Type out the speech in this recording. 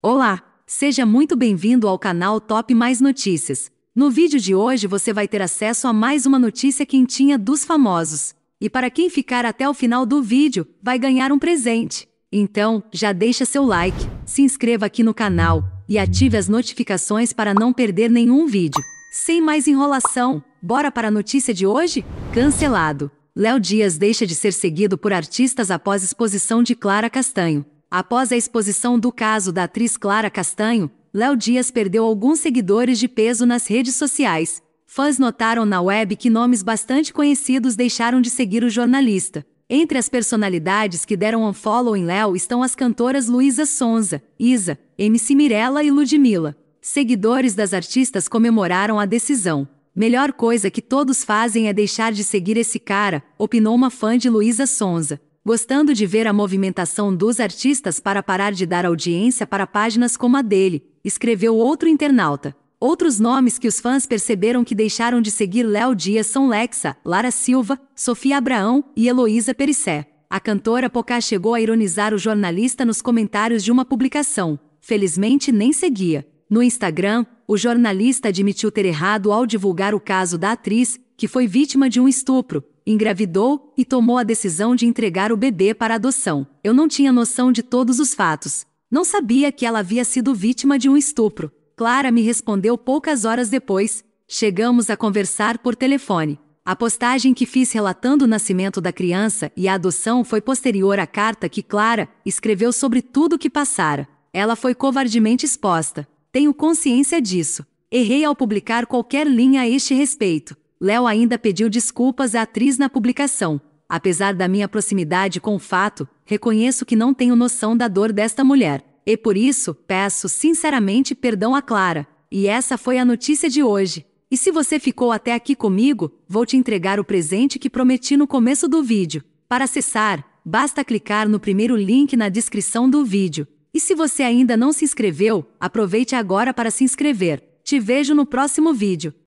Olá, seja muito bem-vindo ao canal Top Mais Notícias. No vídeo de hoje você vai ter acesso a mais uma notícia quentinha dos famosos. E para quem ficar até o final do vídeo, vai ganhar um presente. Então, já deixa seu like, se inscreva aqui no canal e ative as notificações para não perder nenhum vídeo. Sem mais enrolação, bora para a notícia de hoje? Cancelado. Léo Dias deixa de ser seguido por artistas após exposição de Clara Castanho. Após a exposição do caso da atriz Clara Castanho, Léo Dias perdeu alguns seguidores de peso nas redes sociais. Fãs notaram na web que nomes bastante conhecidos deixaram de seguir o jornalista. Entre as personalidades que deram um follow em Léo estão as cantoras Luísa Sonza, Isa, MC Mirella e Ludmilla. Seguidores das artistas comemoraram a decisão. Melhor coisa que todos fazem é deixar de seguir esse cara, opinou uma fã de Luísa Sonza gostando de ver a movimentação dos artistas para parar de dar audiência para páginas como a dele, escreveu outro internauta. Outros nomes que os fãs perceberam que deixaram de seguir Léo Dias são Lexa, Lara Silva, Sofia Abraão e Heloísa Perissé. A cantora Pocá chegou a ironizar o jornalista nos comentários de uma publicação. Felizmente nem seguia. No Instagram, o jornalista admitiu ter errado ao divulgar o caso da atriz, que foi vítima de um estupro, engravidou e tomou a decisão de entregar o bebê para adoção. Eu não tinha noção de todos os fatos. Não sabia que ela havia sido vítima de um estupro. Clara me respondeu poucas horas depois. Chegamos a conversar por telefone. A postagem que fiz relatando o nascimento da criança e a adoção foi posterior à carta que Clara escreveu sobre tudo o que passara. Ela foi covardemente exposta. Tenho consciência disso. Errei ao publicar qualquer linha a este respeito. Léo ainda pediu desculpas à atriz na publicação. Apesar da minha proximidade com o fato, reconheço que não tenho noção da dor desta mulher. E por isso, peço sinceramente perdão a Clara. E essa foi a notícia de hoje. E se você ficou até aqui comigo, vou te entregar o presente que prometi no começo do vídeo. Para acessar, basta clicar no primeiro link na descrição do vídeo. E se você ainda não se inscreveu, aproveite agora para se inscrever. Te vejo no próximo vídeo.